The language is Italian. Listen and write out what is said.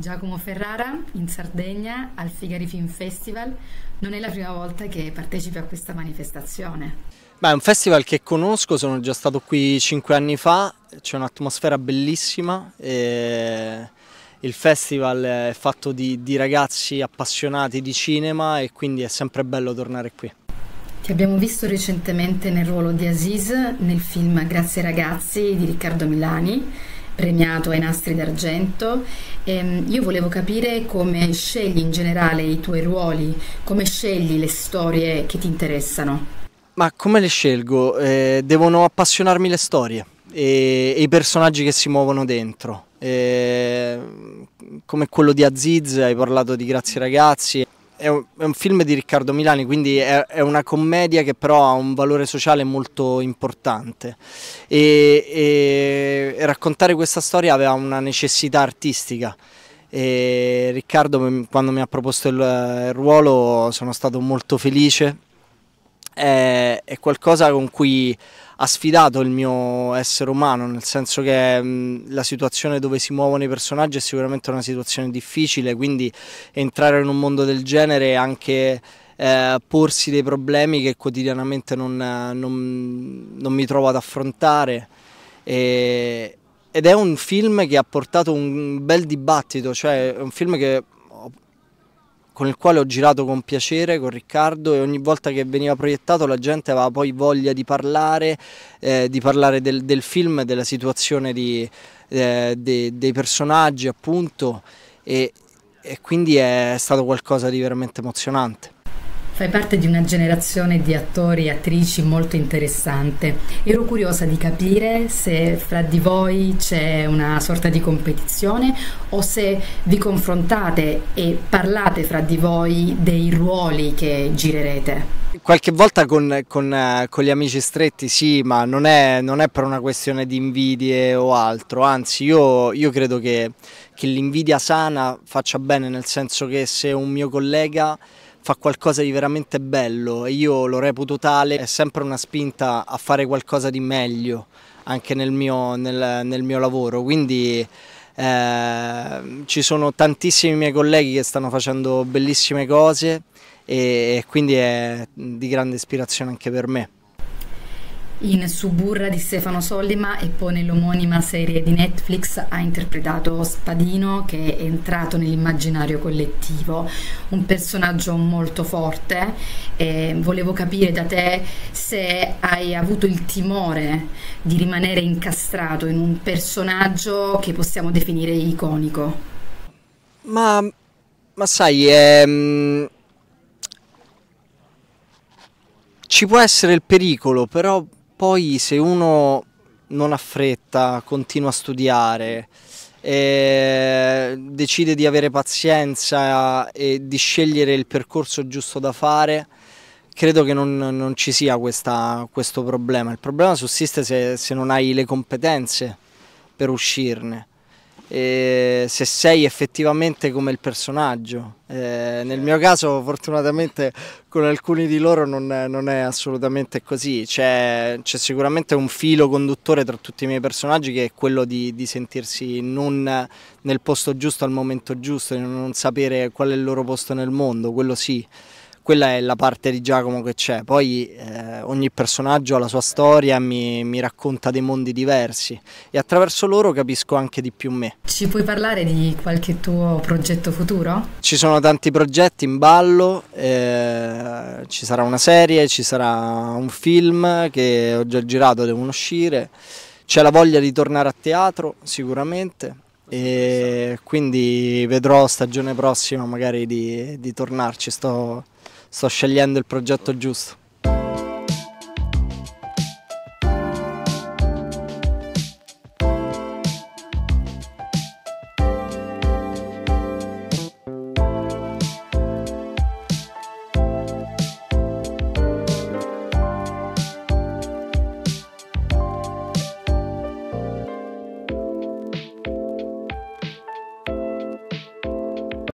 Giacomo Ferrara in Sardegna al Figari Film Festival. Non è la prima volta che partecipi a questa manifestazione. Beh, è un festival che conosco, sono già stato qui cinque anni fa, c'è un'atmosfera bellissima. il festival è fatto di, di, ragazzi appassionati di cinema e quindi è sempre bello tornare qui. Ti abbiamo visto recentemente nel ruolo di Aziz nel film Grazie ragazzi di Riccardo Milani premiato ai nastri d'argento. E ehm, io volevo capire come scegli in generale i tuoi ruoli, come scegli le storie che ti interessano. Ma come le scelgo? Eh, devono appassionarmi le storie e, e, i personaggi che si muovono dentro. Eh, come quello di Aziz, hai parlato di Grazie ragazzi è un, è un, film di Riccardo Milani, quindi è, è, una commedia che però ha un valore sociale molto importante e, e raccontare questa storia aveva una necessità artistica. E Riccardo quando mi ha proposto il, il ruolo sono stato molto felice è, è qualcosa con cui ha sfidato il mio essere umano, nel senso che mh, mm, la situazione dove si muovono i personaggi è sicuramente una situazione difficile, quindi entrare in un mondo del genere è anche eh, porsi dei problemi che quotidianamente non, non, non mi trovo ad affrontare. E, ed è un film che ha portato un bel dibattito, cioè è un film che con il quale ho girato con piacere con Riccardo e ogni volta che veniva proiettato la gente aveva poi voglia di parlare, eh, di parlare del, del, film, della situazione di, eh, de, dei personaggi appunto e, e quindi è stato qualcosa di veramente emozionante. Fai parte di una generazione di attori e attrici molto interessante. Ero curiosa di capire se fra di voi c'è una sorta di competizione o se vi confrontate e parlate fra di voi dei ruoli che girerete. Qualche volta con, con, eh, con, gli amici stretti sì, ma non è, non è, per una questione di invidie o altro, anzi io, io credo che, che l'invidia sana faccia bene, nel senso che se un mio collega fa qualcosa di veramente bello e io lo reputo tale, è sempre una spinta a fare qualcosa di meglio anche nel mio, nel, nel mio lavoro, quindi eh, ci sono tantissimi miei colleghi che stanno facendo bellissime cose e, e quindi è di grande ispirazione anche per me in Suburra di Stefano Sollima e poi nell'omonima serie di Netflix ha interpretato Spadino che è entrato nell'immaginario collettivo, un personaggio molto forte e volevo capire da te se hai avuto il timore di rimanere incastrato in un personaggio che possiamo definire iconico. Ma, ma sai, ehm... ci può essere il pericolo, però poi se uno non ha fretta, continua a studiare, decide di avere pazienza e di scegliere il percorso giusto da fare, credo che non, non ci sia questa, questo problema. Il problema sussiste se, se non hai le competenze per uscirne eh, se sei effettivamente come il personaggio. Eh, nel mio caso fortunatamente con alcuni di loro non è, non è assolutamente così, c'è, sicuramente un filo conduttore tra tutti i miei personaggi che è quello di, di sentirsi non nel posto giusto al momento giusto, di non sapere qual è il loro posto nel mondo, quello sì quella è la parte di Giacomo che c'è, poi eh, ogni personaggio ha la sua storia, mi, mi, racconta dei mondi diversi e attraverso loro capisco anche di più me. Ci puoi parlare di qualche tuo progetto futuro? Ci sono tanti progetti in ballo, eh, ci sarà una serie, ci sarà un film che ho già girato, devono uscire, c'è la voglia di tornare a teatro sicuramente e quindi vedrò stagione prossima magari di, di tornarci. Sto, sto scegliendo il progetto giusto.